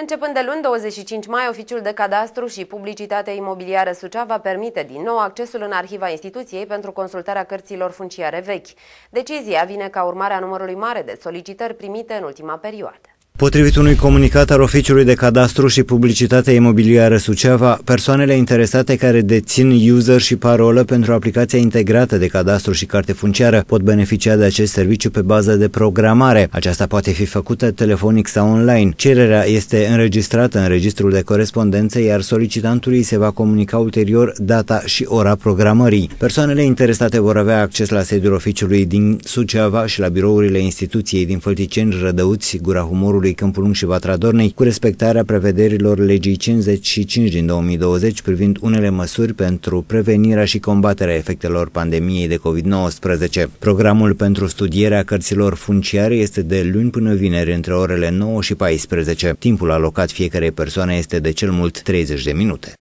Începând de luni 25 mai, Oficiul de Cadastru și Publicitate Imobiliară Suceava permite din nou accesul în arhiva instituției pentru consultarea cărților funciare vechi. Decizia vine ca urmare a numărului mare de solicitări primite în ultima perioadă. Potrivit unui comunicat al Oficiului de Cadastru și Publicitate Imobiliară Suceava, persoanele interesate care dețin user și parolă pentru aplicația integrată de cadastru și carte funciară pot beneficia de acest serviciu pe bază de programare. Aceasta poate fi făcută telefonic sau online. Cererea este înregistrată în registrul de corespondență, iar solicitantului se va comunica ulterior data și ora programării. Persoanele interesate vor avea acces la sediul oficiului din Suceava și la birourile instituției din Fălticeni, Rădăuți, Gura Humorului, Consiliului Câmpulung și Vatra Dornei cu respectarea prevederilor legii 55 din 2020 privind unele măsuri pentru prevenirea și combaterea efectelor pandemiei de COVID-19. Programul pentru studierea cărților funciare este de luni până vineri între orele 9 și 14. Timpul alocat fiecarei persoane este de cel mult 30 de minute.